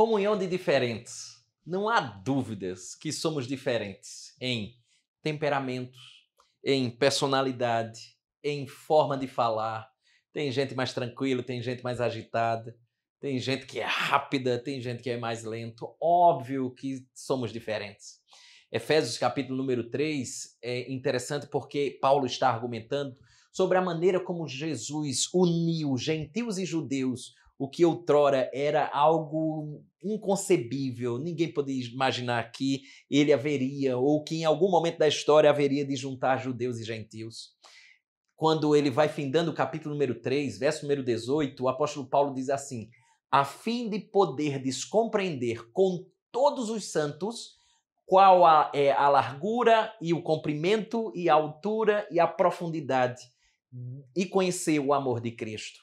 Comunhão de diferentes. Não há dúvidas que somos diferentes em temperamentos, em personalidade, em forma de falar. Tem gente mais tranquila, tem gente mais agitada, tem gente que é rápida, tem gente que é mais lento. Óbvio que somos diferentes. Efésios capítulo número 3 é interessante porque Paulo está argumentando sobre a maneira como Jesus uniu gentios e judeus o que outrora era algo inconcebível, ninguém podia imaginar que ele haveria, ou que em algum momento da história haveria de juntar judeus e gentios. Quando ele vai findando o capítulo número 3, verso número 18, o apóstolo Paulo diz assim: a fim de poder descompreender com todos os santos qual a, é a largura e o comprimento e a altura e a profundidade e conhecer o amor de Cristo.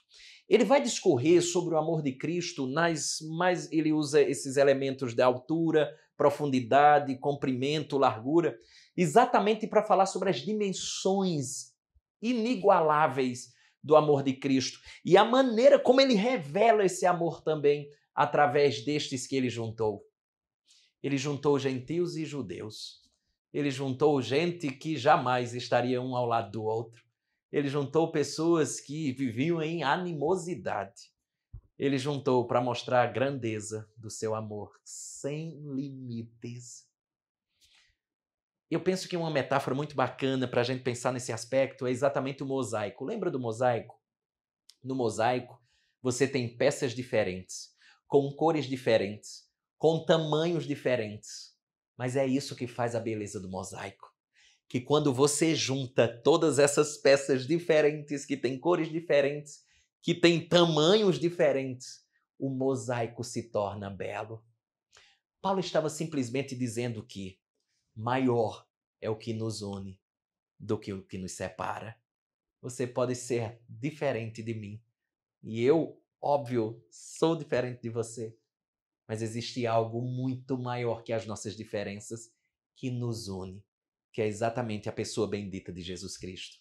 Ele vai discorrer sobre o amor de Cristo nas mais ele usa esses elementos de altura, profundidade, comprimento, largura, exatamente para falar sobre as dimensões inigualáveis do amor de Cristo e a maneira como ele revela esse amor também através destes que ele juntou. Ele juntou gentios e judeus. Ele juntou gente que jamais estariam um ao lado do outro. Ele juntou pessoas que viviam em animosidade. Ele juntou para mostrar a grandeza do seu amor sem limites. Eu penso que uma metáfora muito bacana para a gente pensar nesse aspecto é exatamente o mosaico. Lembra do mosaico? No mosaico, você tem peças diferentes, com cores diferentes, com tamanhos diferentes. Mas é isso que faz a beleza do mosaico que quando você junta todas essas peças diferentes, que têm cores diferentes, que têm tamanhos diferentes, o mosaico se torna belo. Paulo estava simplesmente dizendo que maior é o que nos une do que o que nos separa. Você pode ser diferente de mim. E eu, óbvio, sou diferente de você. Mas existe algo muito maior que as nossas diferenças que nos une que é exatamente a pessoa bendita de Jesus Cristo.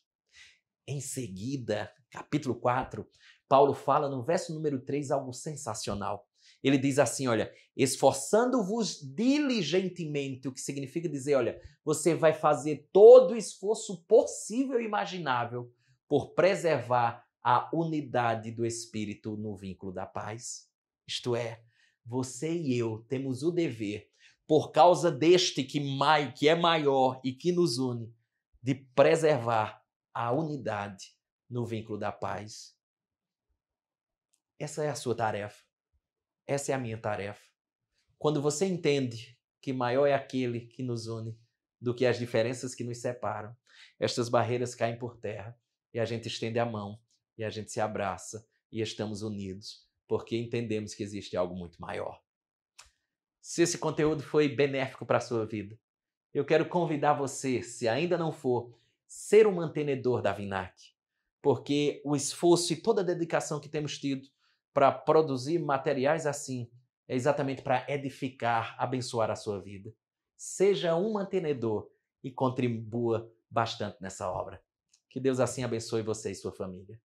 Em seguida, capítulo 4, Paulo fala no verso número 3 algo sensacional. Ele diz assim: olha, esforçando-vos diligentemente, o que significa dizer, olha, você vai fazer todo o esforço possível e imaginável por preservar a unidade do Espírito no vínculo da paz. Isto é, você e eu temos o dever por causa deste que, que é maior e que nos une, de preservar a unidade no vínculo da paz. Essa é a sua tarefa. Essa é a minha tarefa. Quando você entende que maior é aquele que nos une do que as diferenças que nos separam, estas barreiras caem por terra e a gente estende a mão e a gente se abraça e estamos unidos porque entendemos que existe algo muito maior se esse conteúdo foi benéfico para a sua vida. Eu quero convidar você, se ainda não for, ser um mantenedor da Vinac, porque o esforço e toda a dedicação que temos tido para produzir materiais assim é exatamente para edificar, abençoar a sua vida. Seja um mantenedor e contribua bastante nessa obra. Que Deus assim abençoe você e sua família.